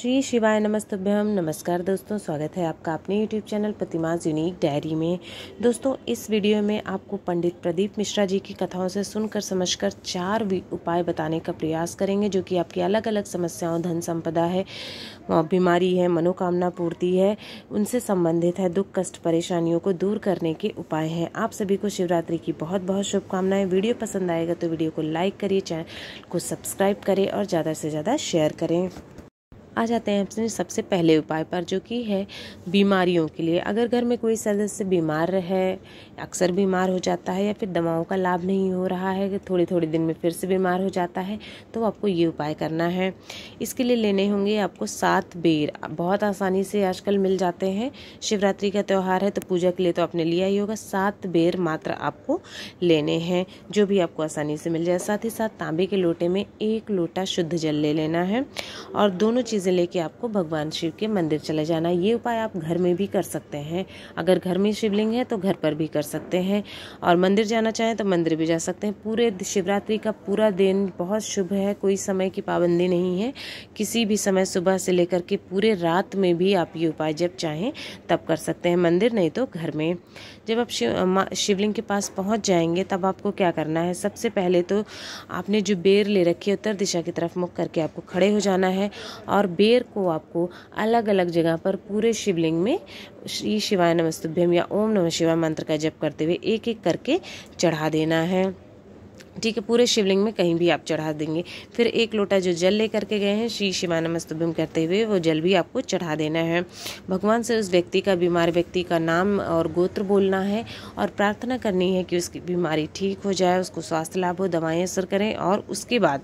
श्री शिवाय नमस्तभ्यम नमस्कार दोस्तों स्वागत है आपका अपने YouTube channel Pratima's unique diary में दोस्तों इस वीडियो में आपको पंडित प्रदीप मिश्रा जी की कथाओं से सुनकर समझकर चार उपाय बताने का प्रयास करेंगे जो कि आपकी अलग अलग समस्याओं धन संपदा है बीमारी है मनोकामना पूर्ति है उनसे संबंधित है दुख कष्ट परेशानियों को दूर करने के उपाय हैं आप सभी को शिवरात्रि की बहुत बहुत शुभकामनाएं वीडियो पसंद आएगा तो वीडियो को लाइक करिए चैनल को सब्सक्राइब करें और ज़्यादा से ज़्यादा शेयर करें आ जाते हैं अपने सबसे पहले उपाय पर जो कि है बीमारियों के लिए अगर घर में कोई सदस्य बीमार है अक्सर बीमार हो जाता है या फिर दवाओं का लाभ नहीं हो रहा है थोड़े थोड़े दिन में फिर से बीमार हो जाता है तो आपको ये उपाय करना है इसके लिए लेने होंगे आपको सात बेर बहुत आसानी से आजकल मिल जाते हैं शिवरात्रि का त्यौहार है तो पूजा के लिए तो आपने लिया ही होगा सात बेर मात्र आपको लेने हैं जो भी आपको आसानी से मिल जाए साथ ही साथ तांबे के लोटे में एक लोटा शुद्ध जल ले लेना है और दोनों चीज़ चीज़ें लेके आपको भगवान शिव के मंदिर चले जाना ये उपाय आप घर में भी कर सकते हैं अगर घर में शिवलिंग है तो घर पर भी कर सकते हैं और मंदिर जाना चाहें तो मंदिर भी जा सकते हैं पूरे शिवरात्रि का पूरा दिन बहुत शुभ है कोई समय की पाबंदी नहीं है किसी भी समय सुबह से लेकर के पूरे रात में भी आप ये उपाय जब चाहें तब कर सकते हैं मंदिर नहीं तो घर में जब आप शिव शिवलिंग के पास पहुंच जाएंगे तब आपको क्या करना है सबसे पहले तो आपने जो बेर ले रखी है उत्तर दिशा की तरफ मुख करके आपको खड़े हो जाना है और बेर को आपको अलग अलग जगह पर पूरे शिवलिंग में श्री शिवाय नमस्तुभ्यम या ओम नमः शिवाय मंत्र का जप करते हुए एक एक करके चढ़ा देना है ठीक है पूरे शिवलिंग में कहीं भी आप चढ़ा देंगे फिर एक लोटा जो जल लेकर के गए हैं श्री शिवानमस्तुभम करते हुए वो जल भी आपको चढ़ा देना है भगवान से उस व्यक्ति का बीमार व्यक्ति का नाम और गोत्र बोलना है और प्रार्थना करनी है कि उसकी बीमारी ठीक हो जाए उसको स्वास्थ्य लाभ हो दवाएँ असर करें और उसके बाद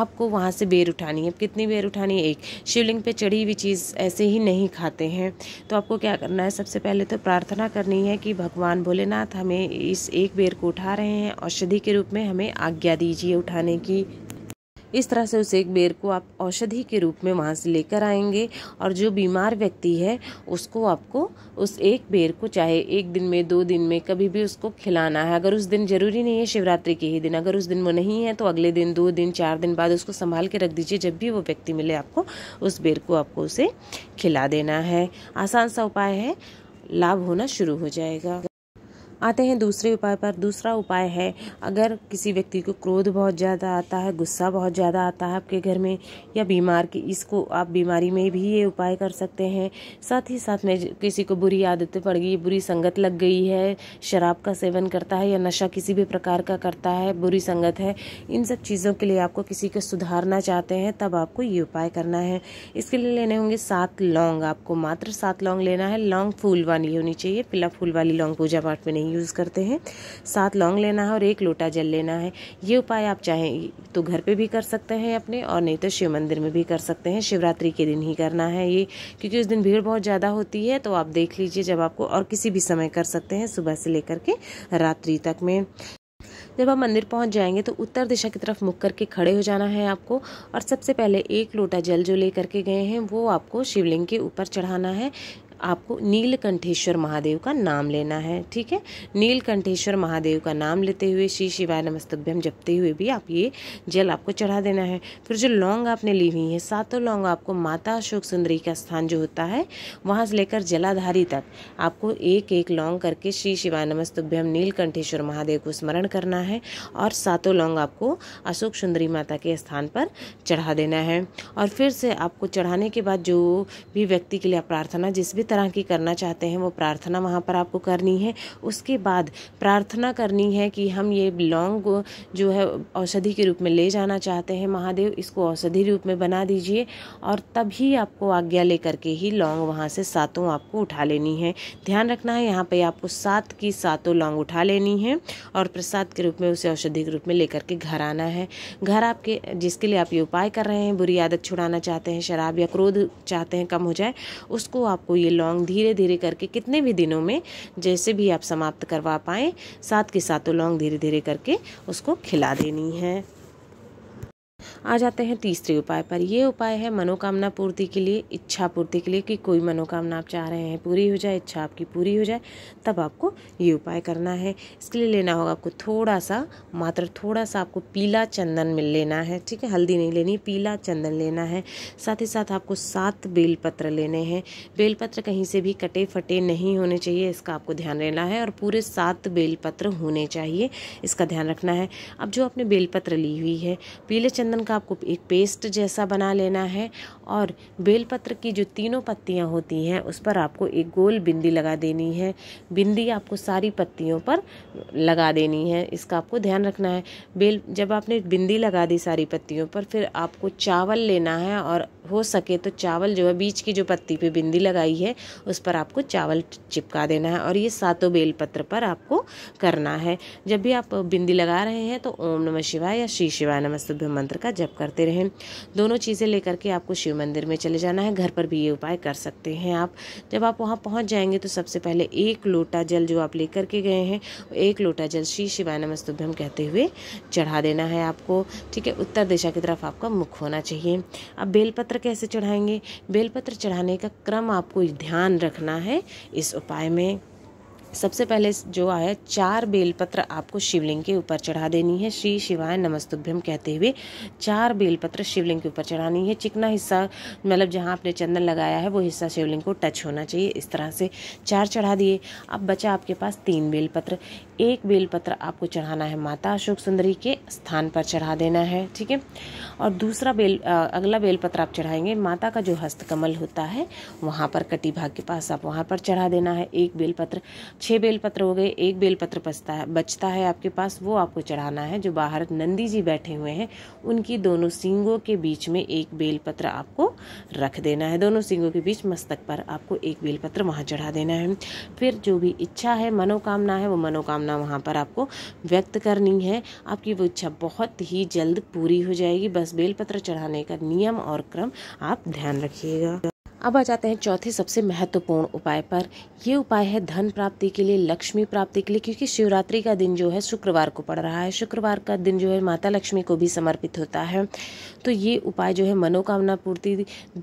आपको वहाँ से बेर उठानी है कितनी बेर उठानी है एक शिवलिंग पे चढ़ी हुई चीज़ ऐसे ही नहीं खाते हैं तो आपको क्या करना है सबसे पहले तो प्रार्थना करनी है कि भगवान भोलेनाथ हमें इस एक बेर को उठा रहे हैं औषधि के रूप में हमें आज्ञा दीजिए उठाने की इस तरह से उस एक बेर को आप औषधि के रूप में वहाँ से लेकर आएंगे और जो बीमार व्यक्ति है उसको आपको उस एक बेर को चाहे एक दिन में दो दिन में कभी भी उसको खिलाना है अगर उस दिन ज़रूरी नहीं है शिवरात्रि के ही दिन अगर उस दिन वो नहीं है तो अगले दिन दो दिन चार दिन बाद उसको संभाल के रख दीजिए जब भी वो व्यक्ति मिले आपको उस बेर को आपको उसे खिला देना है आसान सा उपाय है लाभ होना शुरू हो जाएगा आते हैं दूसरे उपाय पर दूसरा उपाय है अगर किसी व्यक्ति को क्रोध बहुत ज़्यादा आता है गुस्सा बहुत ज़्यादा आता है आपके घर में या बीमार की इसको आप बीमारी में भी ये उपाय कर सकते हैं साथ ही साथ में किसी को बुरी आदतें पड़ गई बुरी संगत लग गई है शराब का सेवन करता है या नशा किसी भी प्रकार का करता है बुरी संगत है इन सब चीज़ों के लिए आपको किसी को सुधारना चाहते हैं तब आपको ये उपाय करना है इसके लिए लेने होंगे सात लौंग आपको मात्र सात लौंग लेना है लौंग फूल वाली होनी चाहिए पिला फूल वाली लौंग पूजा पाठ में नहीं नहीं यूज़ करते हैं साथ लौंग लेना है और एक लोटा जल लेना है ये उपाय आप चाहें तो घर पे भी कर सकते हैं अपने और नहीं तो शिव मंदिर में भी कर सकते हैं शिवरात्रि के दिन ही करना है ये क्योंकि उस दिन भीड़ बहुत ज़्यादा होती है तो आप देख लीजिए जब आपको और किसी भी समय कर सकते हैं सुबह से लेकर के रात्रि तक में जब आप मंदिर पहुंच जाएंगे तो उत्तर दिशा की तरफ मुख करके खड़े हो जाना है आपको और सबसे पहले एक लोटा जल जो लेकर के गए हैं वो आपको शिवलिंग के ऊपर चढ़ाना है आपको नीलकंठेश्वर महादेव का नाम लेना है ठीक है नीलकंठेश्वर महादेव का नाम लेते हुए श्री शिवाय नमस्तभ्यम जपते हुए भी आप ये जल आपको चढ़ा देना है फिर जो लौंग आपने ली हुई है सातों लौंग आपको माता अशोक सुंदरी का स्थान जो होता है वहाँ से लेकर जलाधारी तक आपको एक एक लौंग करके श्री शिवाय नमस्तभ्यम नीलकंठेश्वर महादेव को स्मरण करना है और सातों लौंग आपको अशोक सुंदरी माता के स्थान पर चढ़ा देना है और फिर से आपको चढ़ाने के बाद जो भी व्यक्ति के लिए प्रार्थना जिस भी तरह की करना चाहते हैं वो प्रार्थना वहाँ पर आपको करनी है उसके बाद प्रार्थना करनी है कि हम ये लौंग जो है औषधि के रूप में ले जाना चाहते हैं महादेव इसको औषधि रूप में बना दीजिए और तभी आपको आज्ञा लेकर के ही लौंग वहाँ से सातों आपको उठा लेनी है ध्यान रखना है यहाँ पर आपको सात की सातों लौंग उठा लेनी है और प्रसाद के रूप में उसे औषधि के रूप में लेकर के घर आना है घर आपके जिसके लिए आप ये उपाय कर रहे हैं बुरी आदत छुड़ाना चाहते हैं शराब या क्रोध चाहते हैं कम हो जाए उसको आपको ये लौंग धीरे धीरे करके कितने भी दिनों में जैसे भी आप समाप्त करवा पाएँ साथ के साथ वो तो लौंग धीरे धीरे करके उसको खिला देनी है आ जाते हैं तीसरे उपाय पर ये उपाय है मनोकामना पूर्ति के लिए इच्छा पूर्ति के लिए कि कोई मनोकामना आप चाह रहे हैं पूरी हो जाए इच्छा आपकी पूरी हो जाए तब आपको ये उपाय करना है इसके लिए लेना होगा आपको थोड़ा सा मात्र थोड़ा सा आपको पीला चंदन मिल लेना है ठीक है हल्दी नहीं लेनी पीला चंदन लेना है साथ ही साथ आपको सात बेलपत्र लेने हैं बेलपत्र कहीं से भी कटे फटे नहीं होने चाहिए इसका आपको ध्यान लेना है और पूरे सात बेलपत्र होने चाहिए इसका ध्यान रखना है अब जो आपने बेलपत्र ली हुई है पीले चंदन का आपको एक पेस्ट जैसा बना लेना है और बेलपत्र की जो तीनों पत्तियाँ होती हैं उस पर आपको एक गोल बिंदी लगा देनी है बिंदी आपको सारी पत्तियों पर लगा देनी है इसका आपको ध्यान रखना है बेल जब आपने बिंदी लगा दी सारी पत्तियों पर फिर आपको चावल लेना है और हो सके तो चावल जो है बीच की जो पत्ती पे बिंदी लगाई है उस पर आपको चावल चिपका देना है और ये सातों बेलपत्र पर आपको करना है जब भी आप बिंदी लगा रहे हैं तो ओम नमः शिवाय या श्री शिवाय नमस्त मंत्र का जप करते रहें दोनों चीज़ें लेकर के आपको शिव मंदिर में चले जाना है घर पर भी ये उपाय कर सकते हैं आप जब आप वहाँ पहुँच जाएंगे तो सबसे पहले एक लोटा जल जो आप लेकर के गए हैं एक लोटा जल श्री शिवाय नमस्तुभ्यम कहते हुए चढ़ा देना है आपको ठीक है उत्तर दिशा की तरफ आपका मुख होना चाहिए अब बेलपत्र कैसे चढ़ाएंगे बेलपत्र चढ़ाने का क्रम आपको ध्यान रखना है इस उपाय में सबसे पहले जो आया चार बेलपत्र आपको शिवलिंग के ऊपर चढ़ा देनी है श्री शिवाय नमस्तुभ्यम कहते हुए चार बेलपत्र शिवलिंग के ऊपर चढ़ानी है चिकना हिस्सा मतलब जहाँ आपने चंदन लगाया है वो हिस्सा शिवलिंग को टच होना चाहिए इस तरह से चार चढ़ा दिए अब बचा आपके पास तीन बेलपत्र एक बेलपत्र आपको चढ़ाना है माता अशोक सुंदरी के स्थान पर चढ़ा देना है ठीक है और दूसरा बेल अगला बेलपत्र आप चढ़ाएंगे माता का जो हस्तकमल होता है वहाँ पर कटी भाग के पास आप वहाँ पर चढ़ा देना है एक बेलपत्र छः बेलपत्र हो गए एक बेलपत्र बचता है बचता है आपके पास वो आपको चढ़ाना है जो बाहर नंदी जी बैठे हुए हैं उनकी दोनों सींगों के बीच में एक बेलपत्र आपको रख देना है दोनों सींगों के बीच मस्तक पर आपको एक बेलपत्र वहाँ चढ़ा देना है फिर जो भी इच्छा है मनोकामना है वो मनोकामना वहाँ पर आपको व्यक्त करनी है आपकी वो इच्छा बहुत ही जल्द पूरी हो जाएगी बस बेलपत्र चढ़ाने का नियम और क्रम आप ध्यान रखिएगा अब आ जाते हैं चौथे सबसे महत्वपूर्ण उपाय पर यह उपाय है धन प्राप्ति के लिए लक्ष्मी प्राप्ति के लिए क्योंकि शिवरात्रि का दिन जो है शुक्रवार को पड़ रहा है शुक्रवार का दिन जो है माता लक्ष्मी को भी समर्पित होता है तो ये उपाय जो है मनोकामना पूर्ति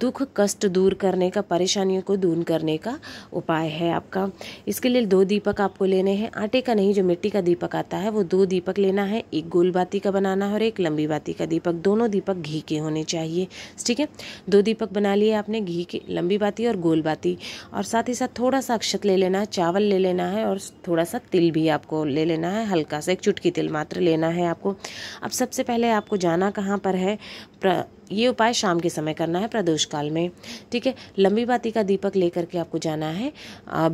दुख कष्ट दूर करने का परेशानियों को दूर करने का उपाय है आपका इसके लिए दो दीपक आपको लेने हैं आटे का नहीं जो मिट्टी का दीपक आता है वो दो दीपक लेना है एक गोल बाती का बनाना है और एक लंबी बाती का दीपक दोनों दीपक घी के होने चाहिए ठीक है दो दीपक बना लिए आपने घी के लंबी बाती और गोल बाती और साथ ही साथ थोड़ा सा अक्षत ले लेना है चावल ले लेना है और थोड़ा सा तिल भी आपको ले लेना है हल्का सा एक चुटकी तिल मात्र लेना है आपको अब सबसे पहले आपको जाना कहाँ पर है प्र... ये उपाय शाम के समय करना है प्रदोष काल में ठीक है लंबी बाती का दीपक लेकर के आपको जाना है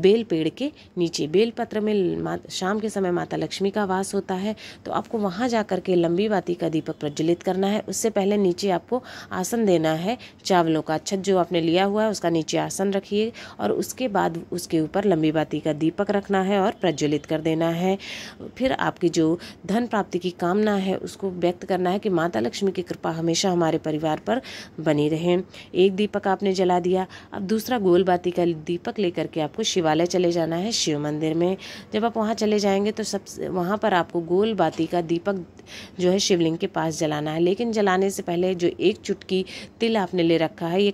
बेल पेड़ के नीचे बेल पत्र में शाम के समय माता लक्ष्मी का वास होता है तो आपको वहाँ जा कर के लंबी बाती का दीपक प्रज्वलित करना है उससे पहले नीचे आपको आसन देना है चावलों का छत जो आपने लिया हुआ है उसका नीचे आसन रखिए और उसके बाद उसके ऊपर लंबी बाती का दीपक रखना है और प्रज्वलित कर देना है फिर आपकी जो धन प्राप्ति की कामना है उसको व्यक्त करना है कि माता लक्ष्मी की कृपा हमेशा हमारे परिवार दीवार पर बनी रहें एक दीपक आपने जला दिया अब दूसरा गोल बाती का दीपक लेकर के आपको शिवालय चले जाना है शिव मंदिर में जब आप वहाँ चले जाएंगे तो सब वहाँ पर आपको गोल बाती का दीपक जो है शिवलिंग के पास जलाना है लेकिन जलाने से पहले जो एक चुटकी तिल आपने ले रखा है ये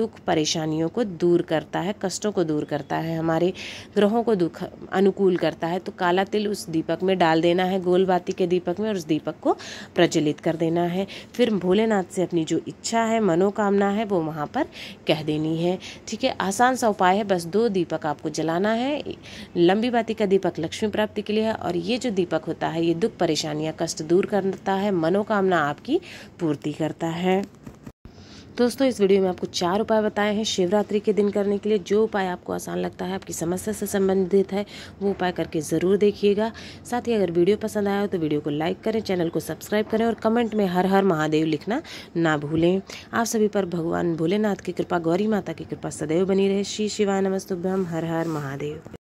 दुख परेशानियों को दूर करता है कष्टों को दूर करता है हमारे ग्रहों को दुख अनुकूल करता है तो काला तिल उस दीपक में डाल देना है गोलबाती के दीपक में और उस दीपक को प्रज्वलित कर देना है फिर भोलेनाथ से अपनी जो इच्छा है मनोकामना है वो वहाँ पर कह देनी है ठीक है आसान सा उपाय है बस दो दीपक आपको जलाना है लंबी बाती का दीपक लक्ष्मी प्राप्ति के लिए है और ये जो दीपक होता है ये दुख परेशानियाँ कष्ट दूर करता है मनोकामना आपकी पूर्ति करता है दोस्तों इस वीडियो में आपको चार उपाय बताए हैं शिवरात्रि के दिन करने के लिए जो उपाय आपको आसान लगता है आपकी समस्या से संबंधित है वो उपाय करके ज़रूर देखिएगा साथ ही अगर वीडियो पसंद आया हो तो वीडियो को लाइक करें चैनल को सब्सक्राइब करें और कमेंट में हर हर महादेव लिखना ना भूलें आप सभी पर भगवान भोलेनाथ की कृपा गौरी माता की कृपा सदैव बनी रहे श्री शिवाय नमस्तुभ्यम हर हर महादेव